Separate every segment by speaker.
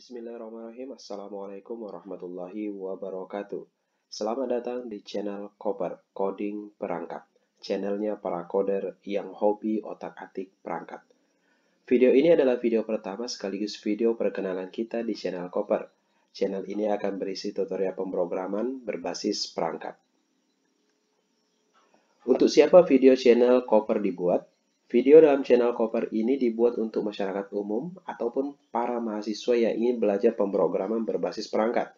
Speaker 1: Bismillahirrahmanirrahim. Assalamualaikum warahmatullahi wabarakatuh. Selamat datang di channel Koper Coding Perangkat. Channelnya para koder yang hobi otak-atik perangkat. Video ini adalah video pertama sekaligus video perkenalan kita di channel Koper. Channel ini akan berisi tutorial pemrograman berbasis perangkat. Untuk siapa video channel Koper dibuat? Video dalam channel Koper ini dibuat untuk masyarakat umum ataupun para mahasiswa yang ingin belajar pemrograman berbasis perangkat.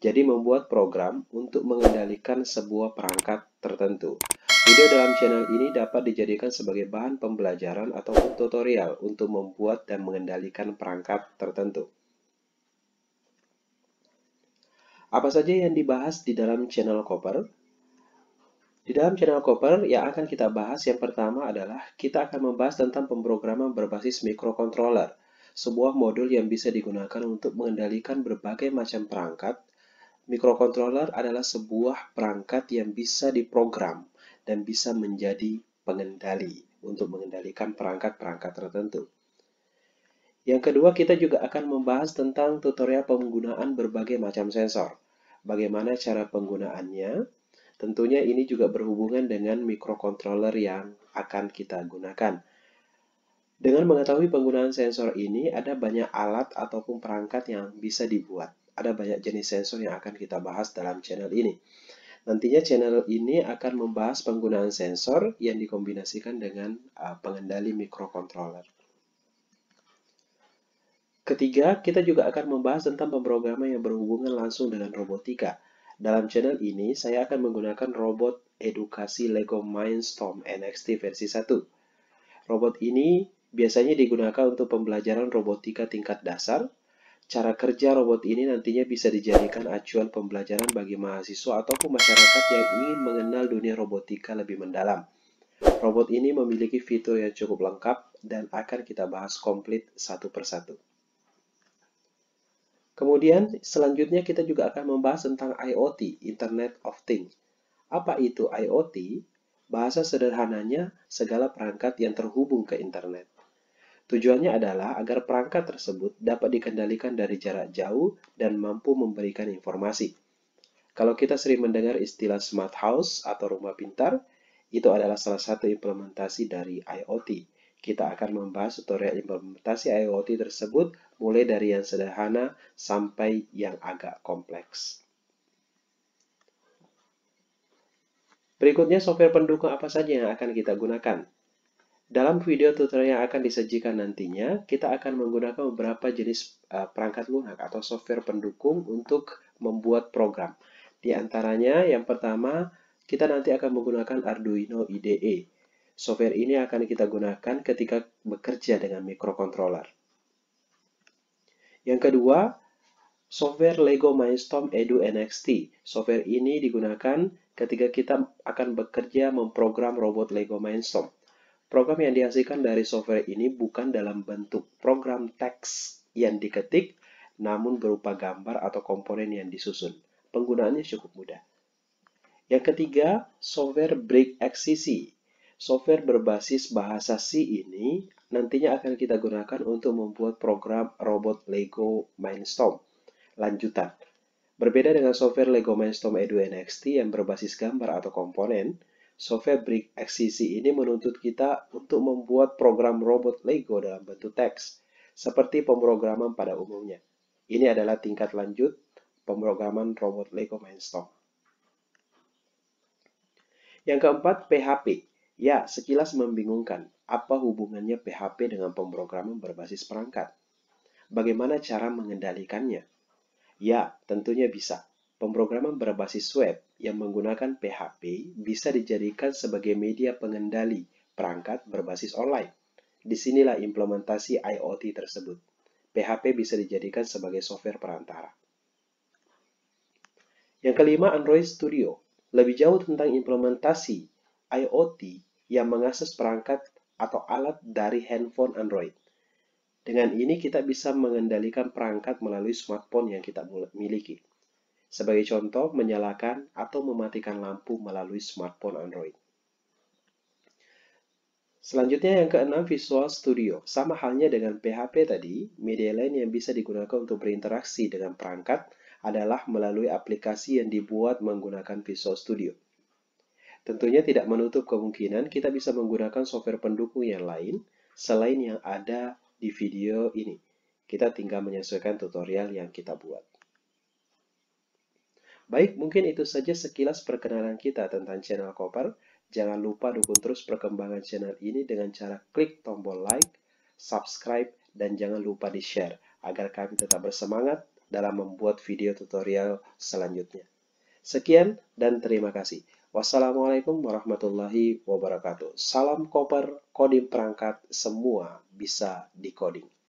Speaker 1: Jadi membuat program untuk mengendalikan sebuah perangkat tertentu. Video dalam channel ini dapat dijadikan sebagai bahan pembelajaran ataupun tutorial untuk membuat dan mengendalikan perangkat tertentu. Apa saja yang dibahas di dalam channel Koper? Di dalam channel Cooper yang akan kita bahas yang pertama adalah kita akan membahas tentang pemrograman berbasis microcontroller, sebuah modul yang bisa digunakan untuk mengendalikan berbagai macam perangkat. Microcontroller adalah sebuah perangkat yang bisa diprogram dan bisa menjadi pengendali untuk mengendalikan perangkat-perangkat tertentu. Yang kedua, kita juga akan membahas tentang tutorial penggunaan berbagai macam sensor. Bagaimana cara penggunaannya, Tentunya ini juga berhubungan dengan microcontroller yang akan kita gunakan. Dengan mengetahui penggunaan sensor ini, ada banyak alat ataupun perangkat yang bisa dibuat. Ada banyak jenis sensor yang akan kita bahas dalam channel ini. Nantinya channel ini akan membahas penggunaan sensor yang dikombinasikan dengan uh, pengendali mikrokontroler. Ketiga, kita juga akan membahas tentang pemrograman yang berhubungan langsung dengan robotika. Dalam channel ini, saya akan menggunakan robot edukasi LEGO Mindstorm NXT versi 1. Robot ini biasanya digunakan untuk pembelajaran robotika tingkat dasar. Cara kerja robot ini nantinya bisa dijadikan acuan pembelajaran bagi mahasiswa ataupun masyarakat yang ingin mengenal dunia robotika lebih mendalam. Robot ini memiliki fitur yang cukup lengkap dan akan kita bahas komplit satu persatu. Kemudian selanjutnya kita juga akan membahas tentang IoT, Internet of Things. Apa itu IoT? Bahasa sederhananya, segala perangkat yang terhubung ke internet. Tujuannya adalah agar perangkat tersebut dapat dikendalikan dari jarak jauh dan mampu memberikan informasi. Kalau kita sering mendengar istilah smart house atau rumah pintar, itu adalah salah satu implementasi dari IoT. Kita akan membahas tutorial implementasi IoT tersebut mulai dari yang sederhana sampai yang agak kompleks. Berikutnya software pendukung apa saja yang akan kita gunakan. Dalam video tutorial yang akan disajikan nantinya, kita akan menggunakan beberapa jenis eh, perangkat lunak atau software pendukung untuk membuat program. Di antaranya, yang pertama, kita nanti akan menggunakan Arduino IDE. Software ini akan kita gunakan ketika bekerja dengan mikrokontroler. Yang kedua, software Lego Mindstorm Edu NXT. Software ini digunakan ketika kita akan bekerja memprogram robot Lego Mindstorm. Program yang dihasilkan dari software ini bukan dalam bentuk program teks yang diketik, namun berupa gambar atau komponen yang disusun. Penggunaannya cukup mudah. Yang ketiga, software Brick XCC. Software berbasis bahasa C ini nantinya akan kita gunakan untuk membuat program robot Lego Mindstorm lanjutan. Berbeda dengan software Lego Mindstorm Edu NXT yang berbasis gambar atau komponen, software Brick XCC ini menuntut kita untuk membuat program robot Lego dalam bentuk teks, seperti pemrograman pada umumnya. Ini adalah tingkat lanjut pemrograman robot Lego Mindstorm. Yang keempat, PHP Ya, sekilas membingungkan apa hubungannya PHP dengan pemrograman berbasis perangkat. Bagaimana cara mengendalikannya? Ya, tentunya bisa. Pemrograman berbasis web yang menggunakan PHP bisa dijadikan sebagai media pengendali perangkat berbasis online. Disinilah implementasi IoT tersebut. PHP bisa dijadikan sebagai software perantara. Yang kelima, Android Studio. Lebih jauh tentang implementasi IoT yang mengakses perangkat atau alat dari handphone Android. Dengan ini kita bisa mengendalikan perangkat melalui smartphone yang kita miliki. Sebagai contoh, menyalakan atau mematikan lampu melalui smartphone Android. Selanjutnya yang keenam Visual Studio. Sama halnya dengan PHP tadi, media lain yang bisa digunakan untuk berinteraksi dengan perangkat adalah melalui aplikasi yang dibuat menggunakan Visual Studio. Tentunya tidak menutup kemungkinan kita bisa menggunakan software pendukung yang lain selain yang ada di video ini. Kita tinggal menyesuaikan tutorial yang kita buat. Baik, mungkin itu saja sekilas perkenalan kita tentang channel Koper. Jangan lupa dukung terus perkembangan channel ini dengan cara klik tombol like, subscribe, dan jangan lupa di-share agar kami tetap bersemangat dalam membuat video tutorial selanjutnya. Sekian dan terima kasih. Wassalamualaikum warahmatullahi wabarakatuh. Salam koper, kodim perangkat, semua bisa dikoding.